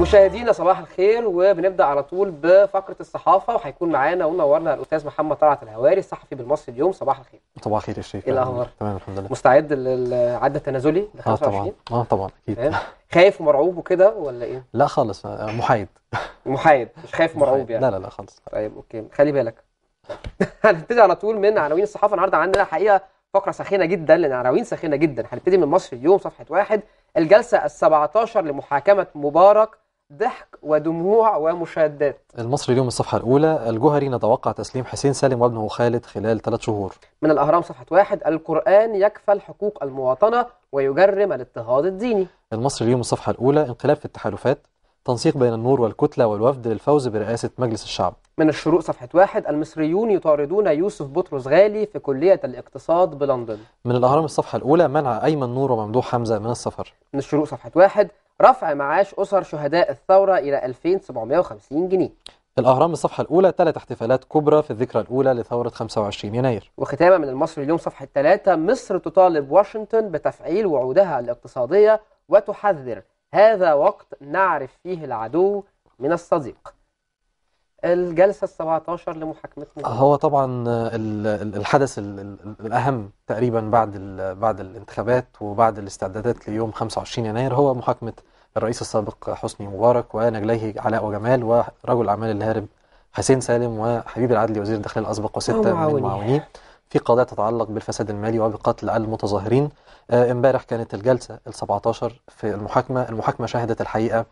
مشاهدينا صباح الخير وبنبدا على طول بفقره الصحافه وهيكون معانا ومنورنا الاستاذ محمد طلعت الهواري الصحفي بالمصري اليوم صباح الخير صباح الخير يا شيخ ايه الاخبار؟ تمام الحمد لله مستعد للعد التنازلي ل 25 اه طبعا اه طبعا اكيد خايف ومرعوب وكده ولا ايه؟ لا خالص آه، محايد محايد مش خايف ومرعوب يعني لا لا لا خالص طيب اوكي خلي بالك هنبتدي على طول من عناوين الصحافه النهارده عندنا حقيقه فقره ساخنه جدا لان عناوين ساخنه جدا هنبتدي من مصر اليوم صفحه واحد الجلسه ال 17 لمحاكمه مبارك ضحك ودموع ومشادات المصري اليوم الصفحة الأولى الجهري نتوقع تسليم حسين سالم وابنه خالد خلال ثلاث شهور من الأهرام صفحة واحد القرآن يكفل حقوق المواطنة ويجرم الاضطهاد الديني المصري اليوم الصفحة الأولى انقلاب في التحالفات تنسيق بين النور والكتلة والوفد للفوز برئاسة مجلس الشعب من الشروق صفحة واحد المصريون يطاردون يوسف بطرس غالي في كلية الاقتصاد بلندن من الأهرام الصفحة الأولى منع أيمن نور وممدوح حمزة من السفر من الشروق صفحة واحد رفع معاش أسر شهداء الثورة إلى 2750 جنيه في الأهرام الصفحة الأولى ثلاث احتفالات كبرى في الذكرى الأولى لثورة 25 يناير وختاما من المصري اليوم صفحة ثلاثة مصر تطالب واشنطن بتفعيل وعودها الاقتصادية وتحذر هذا وقت نعرف فيه العدو من الصديق الجلسة ال 17 لمحاكمة هو طبعا الحدث الأهم تقريبا بعد بعد الانتخابات وبعد الاستعدادات ليوم 25 يناير هو محاكمة الرئيس السابق حسني مبارك ونجليه علاء وجمال ورجل الأعمال الهارب حسين سالم وحبيب العدلي وزير الداخلية الأسبق وستة من المعاونين في قضايا تتعلق بالفساد المالي وبقتل المتظاهرين آه، امبارح كانت الجلسة ال 17 في المحاكمة المحاكمة شهدت الحقيقة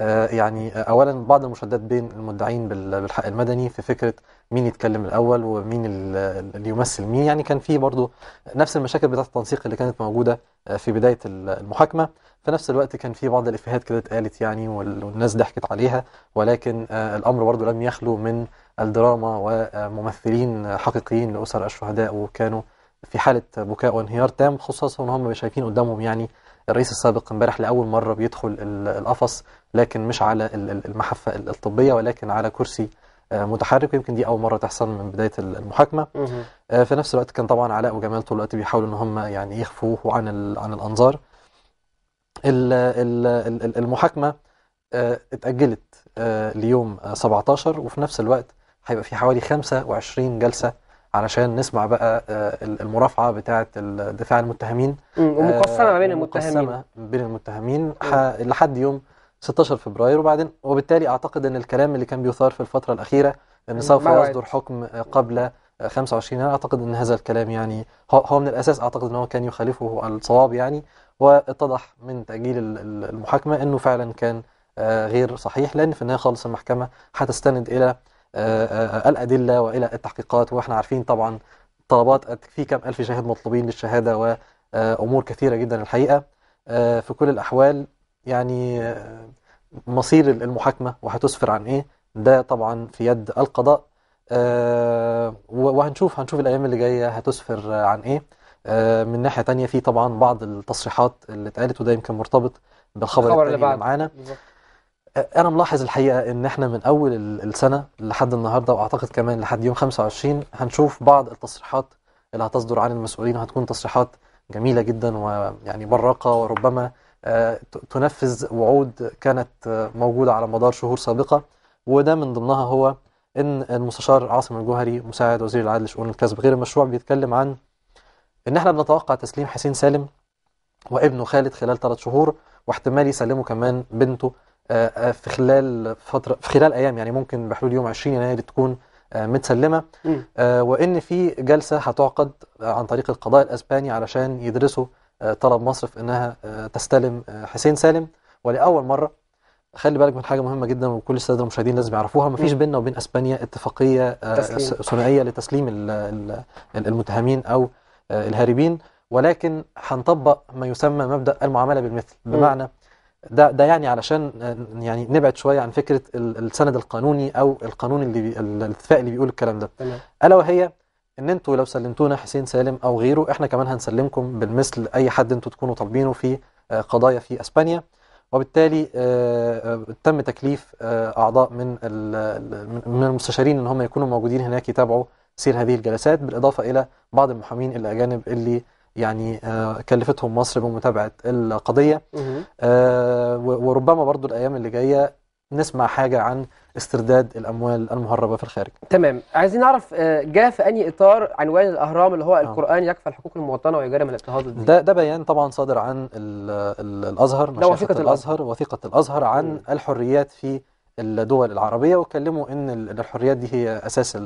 آه، يعني اولا بعض المشادات بين المدعين بالحق المدني في فكره مين يتكلم الاول ومين اللي يمثل مين يعني كان في برضه نفس المشاكل بتاعه التنسيق اللي كانت موجوده آه، في بدايه المحاكمه في نفس الوقت كان في بعض الافيهات كده اتقالت يعني والناس ضحكت عليها ولكن آه، الامر برضه لم يخلو من الدراما وممثلين حقيقيين لاسر الشهداء وكانوا في حاله بكاء وانهيار تام خصوصا وهم شايفين قدامهم يعني الرئيس السابق امبارح لأول مرة بيدخل القفص لكن مش على المحفة الطبية ولكن على كرسي آه، متحرك يمكن دي اول مره تحصل من بدايه المحاكمه آه، في نفس الوقت كان طبعا علاء وجمال طول الوقت بيحاولوا ان هم يعني يخفوه عن عن الانظار المحاكمه آه، اتاجلت ليوم 17 وفي نفس الوقت هيبقى في حوالي 25 جلسه علشان نسمع بقى آه، المرافعه بتاعه دفاع المتهمين ومقسمه ما بين آه، المتهمين مقسمه بين المتهمين لحد يوم 16 فبراير وبعدين وبالتالي اعتقد ان الكلام اللي كان بيثار في الفتره الاخيره ان سوف يصدر حكم آه، قبل 25 انا اعتقد ان هذا الكلام يعني هو من الاساس اعتقد ان هو كان يخالفه الصواب يعني واتضح من تاجيل المحاكمه انه فعلا كان غير صحيح لان في النهايه خالص المحكمه هتستند الى آه، آه، آه، الأدلة وإلى التحقيقات وإحنا عارفين طبعا طلبات في كم ألف شاهد مطلوبين للشهادة وأمور كثيرة جدا الحقيقة في كل الأحوال يعني مصير المحاكمة وهتسفر عن إيه ده طبعا في يد القضاء وهنشوف هنشوف الأيام اللي جاية هتسفر عن إيه من ناحية تانية في طبعا بعض التصريحات اللي اتقالت وده يمكن مرتبط بالخبر التاني اللي معانا انا ملاحظ الحقيقه ان احنا من اول السنه لحد النهارده واعتقد كمان لحد يوم 25 هنشوف بعض التصريحات اللي هتصدر عن المسؤولين وهتكون تصريحات جميله جدا ويعني براقه وربما آه، تنفذ وعود كانت موجوده على مدار شهور سابقه وده من ضمنها هو ان المستشار عاصم الجوهري مساعد وزير العدل لشؤون الكسب غير المشروع بيتكلم عن ان احنا بنتوقع تسليم حسين سالم وابنه خالد خلال ثلاث شهور واحتمال يسلموا كمان بنته آه، آه، في خلال فتره في خلال ايام يعني ممكن بحلول يوم 20 يناير تكون آه، متسلمه وان في جلسه هتعقد عن طريق القضاء الاسباني علشان يدرسوا طلب مصر في انها تستلم حسين سالم ولاول مره خلي بالك من حاجه مهمه جدا وكل الساده المشاهدين لازم يعرفوها مفيش بيننا وبين اسبانيا اتفاقيه ثنائيه لتسليم المتهمين او الهاربين ولكن هنطبق ما يسمى مبدا المعامله بالمثل بمعنى ده ده يعني علشان يعني نبعد شويه عن فكره السند القانوني او القانون اللي بي الاتفاق اللي بيقول الكلام ده الا وهي ان انتوا لو سلمتونا حسين سالم او غيره احنا كمان هنسلمكم بالمثل اي حد انتوا تكونوا طالبينه في آه، قضايا في اسبانيا وبالتالي آه، آه، تم تكليف اعضاء من من المستشارين ان هم يكونوا موجودين هناك يتابعوا سير هذه الجلسات بالاضافه الى بعض المحامين الاجانب اللي يعني آه، كلفتهم مصر بمتابعة القضية آه، وربما برضو الأيام اللي جاية نسمع حاجة عن استرداد الأموال المهربة في الخارج تمام عايزين نعرف آه، جاء في أي إطار عنوان الأهرام اللي هو القرآن يكفل حقوق المواطنة ويجري من الاضطهاد ده, ده بيان طبعا صادر عن الأزهر ده وثيقة الأزهر وثيقة الأزهر عن م. الحريات في الدول العربية وكلموا أن الحريات دي هي أساس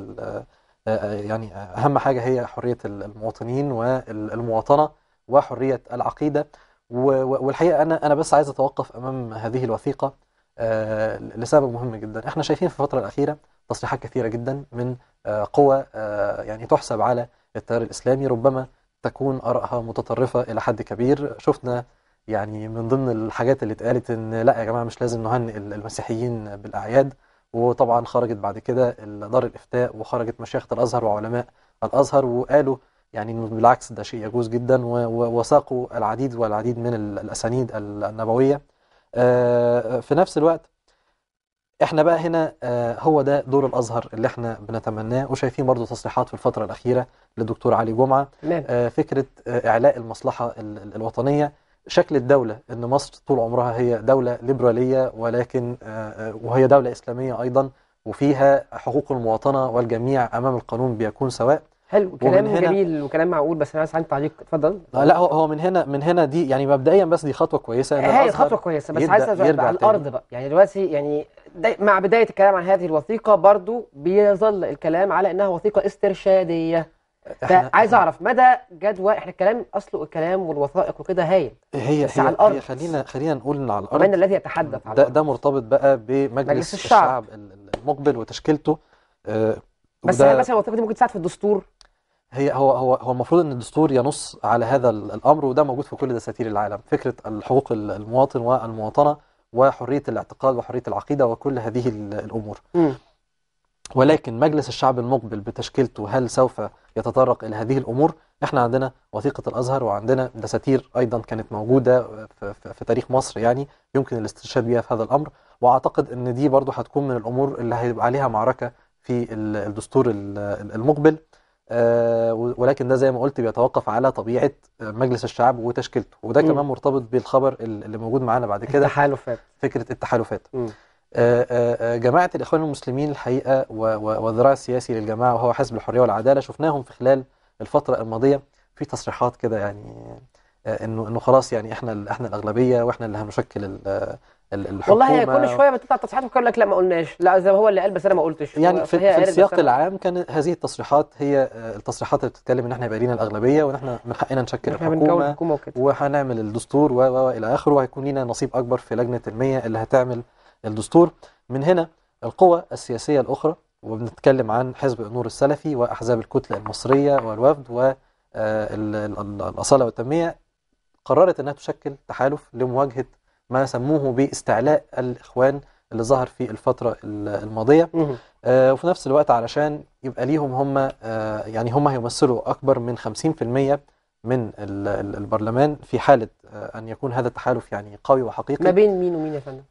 آه، آه، يعني أهم حاجة هي حرية المواطنين والمواطنة وحرية العقيدة والحقيقة أنا أنا بس عايز أتوقف أمام هذه الوثيقة آه، لسبب مهم جدا إحنا شايفين في الفترة الأخيرة تصريحات كثيرة جدا من قوى يعني تحسب على التيار الإسلامي ربما تكون آرائها متطرفة إلى حد كبير شفنا يعني من ضمن الحاجات اللي اتقالت إن لا يا جماعة مش لازم نهنئ المسيحيين بالأعياد وطبعا خرجت بعد كده دار الافتاء وخرجت مشايخ الازهر وعلماء الازهر وقالوا يعني انه بالعكس ده شيء يجوز جدا ووثقوا العديد والعديد من الاسانيد النبويه آه، في نفس الوقت احنا بقى هنا آه، هو ده دور الازهر اللي احنا بنتمناه وشايفين برضو تصريحات في الفتره الاخيره للدكتور علي جمعه آه، فكره اعلاء المصلحه الوطنيه شكل الدولة أن مصر طول عمرها هي دولة ليبرالية ولكن آه، آه، وهي دولة إسلامية أيضا وفيها حقوق المواطنة والجميع أمام القانون بيكون سواء حلو كلام جميل وكلام معقول بس انا عايز عندي تعليق اتفضل آه، لا هو هو من هنا من هنا دي يعني مبدئيا بس دي خطوه كويسه هي خطوه كويسه بس عايز على الارض بقى يعني دلوقتي يعني مع بدايه الكلام عن هذه الوثيقه برضو بيظل الكلام على انها وثيقه استرشاديه عايز اعرف مدى جدوى احنا الكلام اصله الكلام والوثائق وكده هايل هي بس هي على الارض هي خلينا خلينا نقول ان على الارض من الذي يتحدث ده, ده مرتبط بقى بمجلس مجلس الشعب, الشعب المقبل وتشكيلته آه بس هل مثلا الوثائق دي ممكن تساعد في الدستور هي هو هو هو المفروض ان الدستور ينص على هذا الامر وده موجود في كل دساتير العالم فكره الحقوق المواطن والمواطنه وحريه الاعتقاد وحريه العقيده وكل هذه الامور م. ولكن مجلس الشعب المقبل بتشكيلته هل سوف يتطرق إلى هذه الأمور؟ احنا عندنا وثيقة الأزهر وعندنا دساتير أيضا كانت موجودة في, تاريخ مصر يعني يمكن الاستشهاد بها في هذا الأمر وأعتقد أن دي برضو هتكون من الأمور اللي هيبقى عليها معركة في الدستور المقبل آه، ولكن ده زي ما قلت بيتوقف على طبيعة مجلس الشعب وتشكيلته وده كمان مرتبط بالخبر اللي موجود معانا بعد كده التحالفات فكرة التحالفات م. آه، آه، آه، جماعة الإخوان المسلمين الحقيقة والذراع السياسي للجماعة وهو حزب الحرية والعدالة شفناهم في خلال الفترة الماضية في تصريحات كده يعني انه انه خلاص يعني احنا احنا الاغلبيه واحنا اللي هنشكل الحكومه والله كل شويه بتطلع تصريحات وتقول لك لا ما قلناش لا زي هو اللي قال بس انا ما قلتش يعني في, في السياق العام كان هذه التصريحات هي التصريحات اللي بتتكلم ان احنا يبقى لينا الاغلبيه وان احنا من حقنا نشكل الحكومه وهنعمل الدستور و الى اخره وهيكون لينا نصيب اكبر في لجنه المية اللي هتعمل الدستور من هنا القوى السياسية الأخرى وبنتكلم عن حزب النور السلفي وأحزاب الكتلة المصرية والوفد والأصالة آه، والتنمية قررت أنها تشكل تحالف لمواجهة ما سموه باستعلاء الإخوان اللي ظهر في الفترة الماضية آه وفي نفس الوقت علشان يبقى ليهم هم آه يعني هم هيمثلوا أكبر من 50% من البرلمان في حالة آه أن يكون هذا التحالف يعني قوي وحقيقي ما بين مين ومين يا فندم؟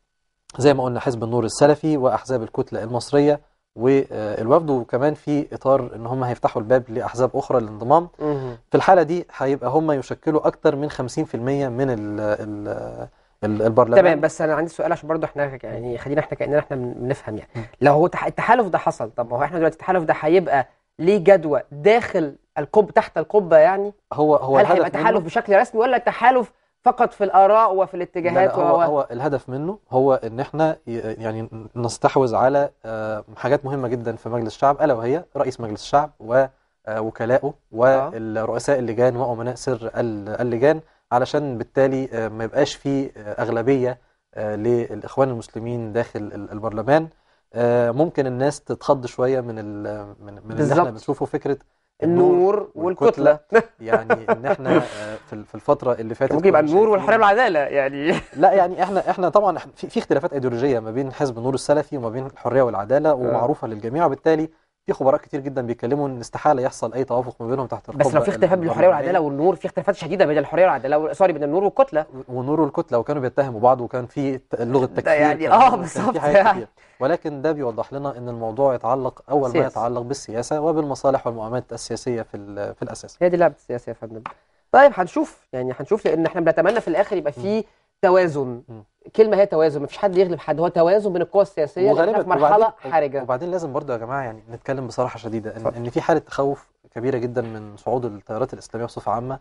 زي ما قلنا حزب النور السلفي وأحزاب الكتلة المصرية والوفد وكمان في إطار إن هم هيفتحوا الباب لأحزاب أخرى للانضمام في الحالة دي هيبقى هم يشكلوا أكتر من 50% من ال ال البرلمان تمام بس انا عندي سؤال عشان برضه احنا يعني خلينا احنا كاننا احنا بنفهم يعني لو هو التحالف ده حصل طب ما هو احنا دلوقتي التحالف ده هيبقى ليه جدوى داخل القبه تحت القبه يعني هو هو هل هيبقى تحالف بشكل رسمي ولا تحالف فقط في الآراء وفي الاتجاهات لا لا هو, هو الهدف منه هو ان احنا يعني نستحوذ على آه، حاجات مهمة جدا في مجلس الشعب ألا وهي رئيس مجلس الشعب ووكلائه آه، والرؤساء آه. اللجان وأمناء سر اللجان علشان بالتالي ما يبقاش في أغلبية للإخوان المسلمين داخل البرلمان ممكن الناس تتخض شوية من من اللي احنا بنشوفه فكرة النور والكتلة, والكتلة. يعني ان احنا آه، في الفترة اللي فاتت ممكن يبقى النور والحرية والعدالة يعني لا يعني احنا احنا طبعا في اختلافات ايديولوجية ما بين حزب النور السلفي وما بين الحرية والعدالة آه. ومعروفة للجميع وبالتالي في خبراء كتير جدا بيتكلموا ان استحاله يحصل اي توافق ما بينهم تحت بس لو في اختلاف بين الحريه والعداله والنور في اختلافات شديده بين الحريه والعداله سوري بين النور والكتله ونور والكتله وكانوا بيتهموا بعض وكان في لغه تكفير يعني اه بالظبط يعني. ولكن ده بيوضح لنا ان الموضوع يتعلق اول سياسة. ما يتعلق بالسياسه وبالمصالح والمؤامرات السياسيه في في الاساس هي دي لعبه السياسه يا فندم طيب هنشوف يعني هنشوف لان احنا بنتمنى في الاخر يبقى في توازن كلمه هي توازن مفيش حد يغلب حد هو توازن بين القوى السياسيه وغالبا في مرحله وبعدين حرجه وبعدين لازم برضه يا جماعه يعني نتكلم بصراحه شديده ان, ان في حاله تخوف كبيره جدا من صعود التيارات الاسلاميه بصفه عامه آآ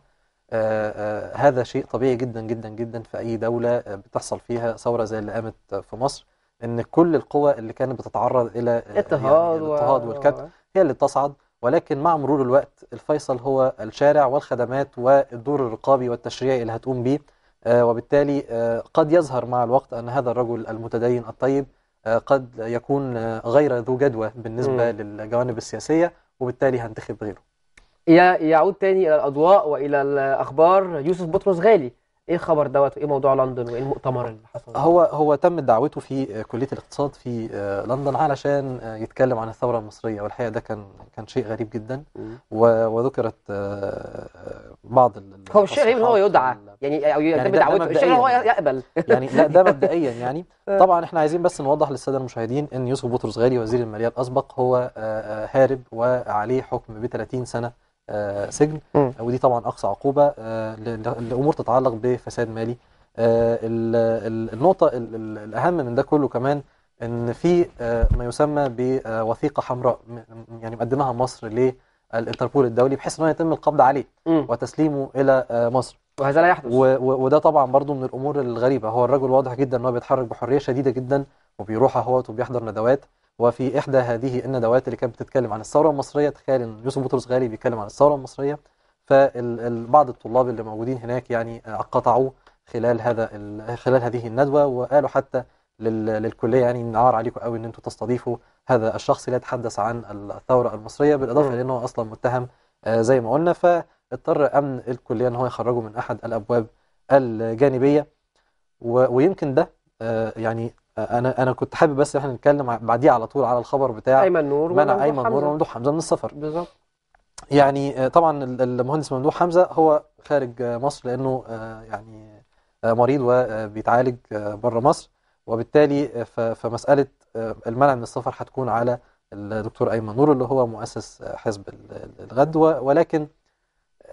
آه، آآ آه، هذا شيء طبيعي جدا جدا جدا في اي دوله آه، بتحصل فيها ثوره زي اللي قامت في مصر ان كل القوى اللي كانت بتتعرض الى آه، يعني اضطهاد يعني الاضطهاد و... هي اللي تصعد ولكن مع مرور الوقت الفيصل هو الشارع والخدمات والدور الرقابي والتشريعي اللي هتقوم به آه، وبالتالي آه، قد يظهر مع الوقت أن هذا الرجل المتدين الطيب قد يكون غير ذو جدوى بالنسبة م. للجوانب السياسية وبالتالي هنتخب غيره يعود تاني إلى الأضواء وإلى الأخبار يوسف بطرس غالي ايه الخبر دوت وايه موضوع لندن وايه المؤتمر اللي حصل هو هو تم دعوته في كليه الاقتصاد في لندن علشان يتكلم عن الثوره المصريه والحقيقه ده كان كان شيء غريب جدا وذكرت آه، بعض هو الشيء غريب ان هو يدعى يعني او يتم يعني دعوته الشيء هو يعني. يقبل يعني لا ده مبدئيا يعني آه. طبعا احنا عايزين بس نوضح للساده المشاهدين ان يوسف بطرس غالي وزير الماليه الاسبق هو آه، هارب وعليه حكم ب 30 سنه آه، سجن آه، ودي طبعا اقصى عقوبه آه، لامور تتعلق بفساد مالي النقطه الاهم من ده كله كمان ان في ما يسمى بوثيقه حمراء يعني مقدمها مصر للانتربول الدولي بحيث انه يتم القبض عليه وتسليمه الى مصر وهذا لا يحدث وده طبعا برضو من الامور الغريبه هو الرجل واضح جدا ان هو بيتحرك بحريه شديده جدا وبيروح اهوت وبيحضر ندوات وفي إحدى هذه الندوات اللي كانت بتتكلم عن الثورة المصرية تخيل إن يوسف بطرس غالي بيتكلم عن الثورة المصرية فبعض الطلاب اللي موجودين هناك يعني قطعوا خلال هذا خلال هذه الندوة وقالوا حتى للكلية يعني نعار عليكم قوي إن أنتم تستضيفوا هذا الشخص اللي يتحدث عن الثورة المصرية بالإضافة إلى أصلا متهم آه، زي ما قلنا فاضطر أمن الكلية إن هو يخرجه من أحد الأبواب الجانبية ويمكن ده آه، يعني انا انا كنت حابب بس احنا نتكلم بعديه على طول على الخبر بتاع ايمن نور منع ايمن نور وممدوح حمزه من السفر بالظبط يعني آه، طبعا المهندس ممدوح حمزه هو خارج آه، مصر لانه آه، يعني مريض وبيتعالج بره مصر وبالتالي فمساله المنع من السفر هتكون على الدكتور ايمن نور اللي هو مؤسس حزب الغد ولكن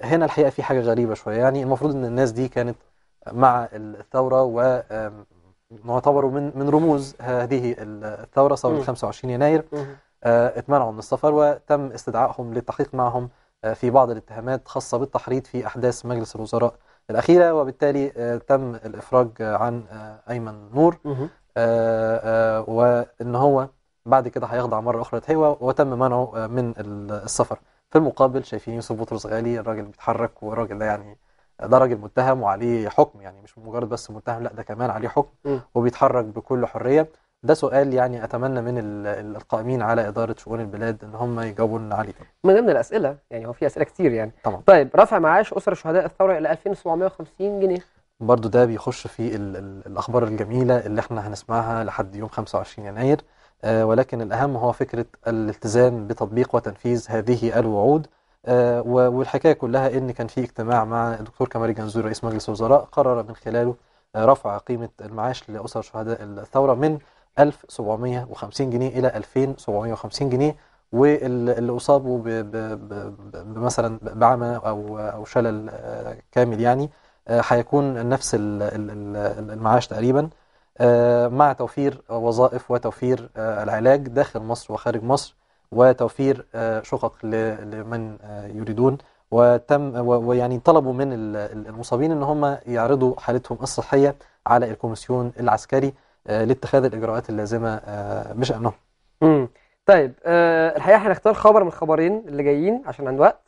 هنا الحقيقه في حاجه غريبه شويه يعني المفروض ان الناس دي كانت مع الثوره و معتبروا من من رموز هذه الثورة ثورة 25 يناير اتمنعوا من السفر وتم استدعائهم للتحقيق معهم آه، في بعض الاتهامات خاصة بالتحريض في أحداث مجلس الوزراء الأخيرة وبالتالي آه، تم الإفراج عن آه، أيمن نور وإن هو بعد كده هيخضع مرة أخرى لتهيوة وتم منعه من السفر في المقابل شايفين يوسف بطرس غالي الراجل بيتحرك وراجل ده يعني ده راجل متهم وعليه حكم يعني مش مجرد بس متهم لا ده كمان عليه حكم م. وبيتحرك بكل حريه ده سؤال يعني اتمنى من القائمين على اداره شؤون البلاد ان هم يجاوبوا لنا عليه من ضمن الاسئله يعني هو في اسئله كتير يعني طبعا طيب رفع معاش اسر شهداء الثوره الى 2750 جنيه برضو ده بيخش في الـ الـ الاخبار الجميله اللي احنا هنسمعها لحد يوم 25 يناير آه ولكن الاهم هو فكره الالتزام بتطبيق وتنفيذ هذه الوعود آه، والحكايه كلها ان كان في اجتماع مع الدكتور كمال جنزور رئيس مجلس الوزراء قرر من خلاله آه، رفع قيمه المعاش لاسر شهداء الثوره من 1750 جنيه الى 2750 جنيه واللي اصابوا مثلا بعمى او او شلل آه، كامل يعني هيكون نفس المعاش تقريبا مع توفير وظائف وتوفير العلاج داخل مصر وخارج مصر وتوفير آه، شقق لمن آه، يريدون وتم ويعني طلبوا من المصابين ان هم يعرضوا حالتهم الصحيه على الكوميسيون العسكري آه، لاتخاذ الاجراءات اللازمه بشانهم. امم طيب الحقيقه هنختار خبر من الخبرين اللي جايين عشان عند وقت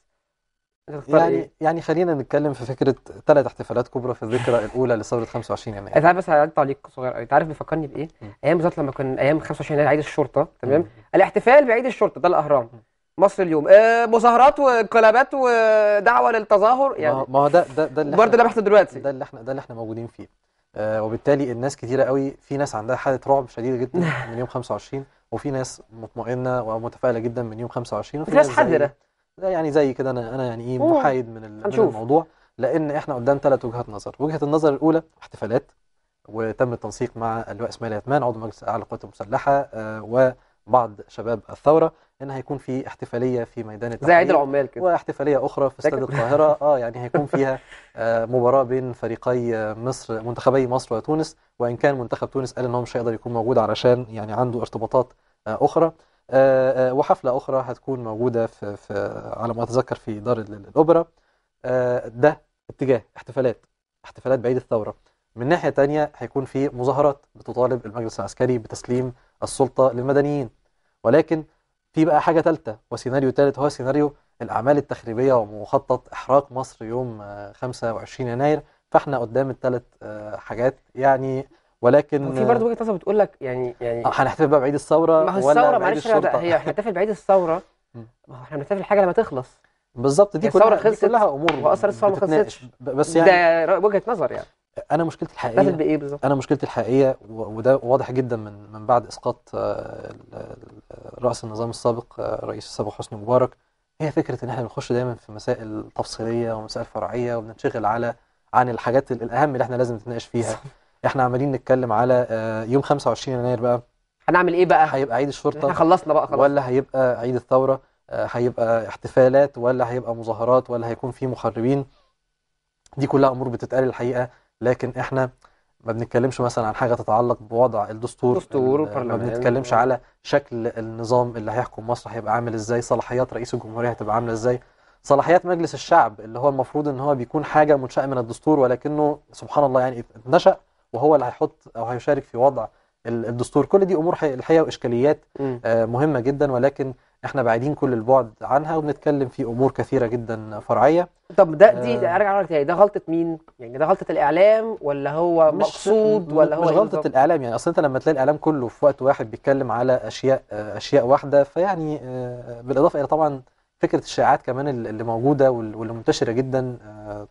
يعني ايه؟ يعني خلينا نتكلم في فكره ثلاث احتفالات كبرى في الذكرى الاولى لثوره 25 يناير انا بس عندي تعليق صغير قوي انت عارف بيفكرني بايه؟ ايام بالظبط لما كان ايام 25 يناير عيد الشرطه تمام؟ الاحتفال بعيد الشرطه ده الاهرام مصر اليوم آه مظاهرات وانقلابات ودعوه للتظاهر يعني ما هو ده ده ده اللي برضه ده بيحصل دلوقتي ده اللي احنا ده اللي احنا موجودين فيه آه وبالتالي الناس كتيره قوي في ناس عندها حاله رعب شديده جدا من يوم 25 وفي ناس مطمئنه ومتفائله جدا من يوم 25 وفي ناس حذره يعني زي كده انا انا يعني ايه محايد من, من الموضوع لان احنا قدام ثلاث وجهات نظر وجهه النظر الاولى احتفالات وتم التنسيق مع اللواء اسماعيل عثمان عضو مجلس اعلى القوات المسلحه آه، وبعض شباب الثوره ان هيكون في احتفاليه في ميدان التحرير زي عيد العمال كده واحتفاليه اخرى في استاد القاهره اه يعني هيكون فيها آه، مباراه بين فريقي آه، مصر منتخبي مصر وتونس وان كان منتخب تونس قال ان هو مش هيقدر يكون موجود علشان يعني عنده ارتباطات اخرى آه، آه، وحفلة أخرى هتكون موجودة في, في على ما أتذكر في دار الأوبرا آه، ده اتجاه احتفالات احتفالات بعيد الثورة من ناحية تانية هيكون في مظاهرات بتطالب المجلس العسكري بتسليم السلطة للمدنيين ولكن في بقى حاجة ثالثه وسيناريو ثالث هو سيناريو الأعمال التخريبية ومخطط إحراق مصر يوم 25 يناير فاحنا قدام الثلاث حاجات يعني ولكن وفي برضه وجهه نظر بتقول لك يعني يعني آه، هنحتفل بقى بعيد الثوره ما هو الثوره معلش هي هنحتفل بعيد الثوره ما هو احنا بنحتفل حاجه لما تخلص بالظبط دي كلها خلصت كلها امور واثر الثوره ما خلصتش بس يعني ده وجهه نظر يعني انا مشكلتي الحقيقيه بايه بالظبط انا مشكلتي الحقيقيه وده واضح جدا من من بعد اسقاط آه، راس النظام السابق آه، الرئيس السابق حسني مبارك هي فكره ان احنا بنخش دايما في مسائل تفصيليه ومسائل فرعيه وبننشغل على عن الحاجات الاهم اللي احنا لازم نتناقش فيها احنا عمالين نتكلم على آه، يوم 25 يناير بقى هنعمل ايه بقى هيبقى عيد الشرطه احنا خلصنا بقى خلاص ولا هيبقى عيد الثوره آه، هيبقى احتفالات ولا هيبقى مظاهرات ولا هيكون في مخربين دي كلها امور بتتقال الحقيقه لكن احنا ما بنتكلمش مثلا عن حاجه تتعلق بوضع الدستور دستور ما بنتكلمش على شكل النظام اللي هيحكم مصر هيبقى عامل ازاي صلاحيات رئيس الجمهوريه هتبقى عامله ازاي صلاحيات مجلس الشعب اللي هو المفروض ان هو بيكون حاجه منشاه من الدستور ولكنه سبحان الله يعني نشأ وهو اللي هيحط أو هيشارك في وضع الدستور كل دي أمور الحقيقة وإشكاليات آه، مهمة جدا ولكن احنا بعيدين كل البعد عنها وبنتكلم في امور كثيره جدا فرعيه طب ده دي آه. ارجع اقول تاني ده غلطه مين يعني ده غلطه الاعلام ولا هو مش مقصود ولا هو مش إيه غلطه ده؟ الاعلام يعني اصل انت لما تلاقي الاعلام كله في وقت واحد بيتكلم على اشياء آه، اشياء واحده فيعني بالاضافه الى طبعا فكره الشائعات كمان اللي موجوده واللي منتشره جدا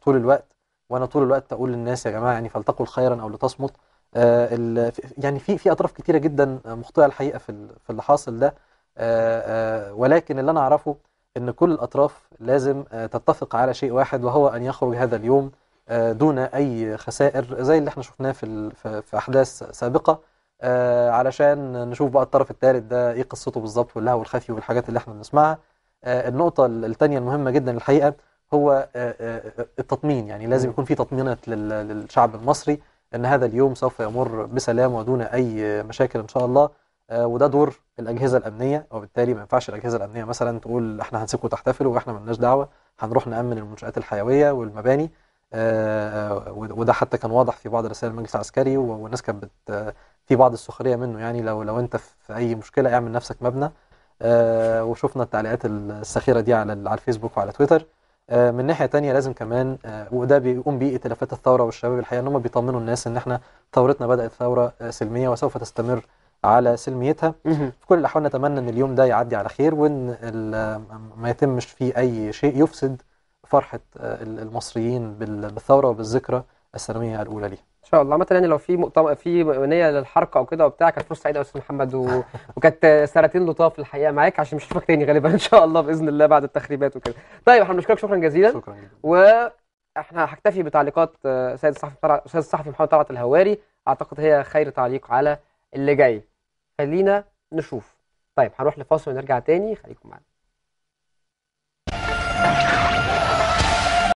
طول الوقت وانا طول الوقت اقول للناس يا جماعه يعني فلتقل خيرا او لتصمت آه، يعني في في اطراف كتيره جدا مخطئه الحقيقه في في اللي حاصل ده آه، آه، ولكن اللي انا اعرفه ان كل الاطراف لازم تتفق على شيء واحد وهو ان يخرج هذا اليوم دون اي خسائر زي اللي احنا شفناه في في احداث سابقه علشان نشوف بقى الطرف الثالث ده ايه قصته بالظبط واللهو الخفي والحاجات اللي احنا بنسمعها النقطه الثانيه المهمه جدا الحقيقه هو آه، آه، آه، التطمين يعني لازم يكون في تطمينات للشعب المصري ان هذا اليوم سوف يمر بسلام ودون اي مشاكل ان شاء الله وده دور الاجهزه الامنيه وبالتالي ما ينفعش الاجهزه الامنيه مثلا تقول احنا هنسيبكم تحتفلوا واحنا لناش دعوه هنروح نامن المنشات الحيويه والمباني وده حتى كان واضح في بعض رسائل المجلس العسكري والناس كانت في بعض السخريه منه يعني لو لو انت في اي مشكله اعمل نفسك مبنى وشفنا التعليقات السخيره دي على على الفيسبوك وعلى تويتر آه، من ناحيه تانية لازم كمان آه، وده بيقوم بيه ائتلافات الثوره والشباب الحقيقه ان هم بيطمنوا الناس ان احنا ثورتنا بدات ثوره آه، سلميه وسوف تستمر على سلميتها في كل الاحوال نتمنى ان اليوم ده يعدي على خير وان ما يتمش فيه اي شيء يفسد فرحه المصريين بالثوره وبالذكرى السلميه الاولى ليها ان شاء الله عامه يعني لو في مؤتمر في نيه للحركه او كده وبتاع كانت فرصه سعيده يا استاذ محمد و... وكانت سنتين لطاف الحقيقه معاك عشان مش هشوفك تاني غالبا ان شاء الله باذن الله بعد التخريبات وكده طيب احنا بنشكرك شكرا جزيلا شكرا و... واحنا هكتفي بتعليقات سيد الصحفي طلع... سيد الصحفي محمد طلعت الهواري اعتقد هي خير تعليق على اللي جاي خلينا نشوف طيب هنروح لفاصل ونرجع تاني خليكم معانا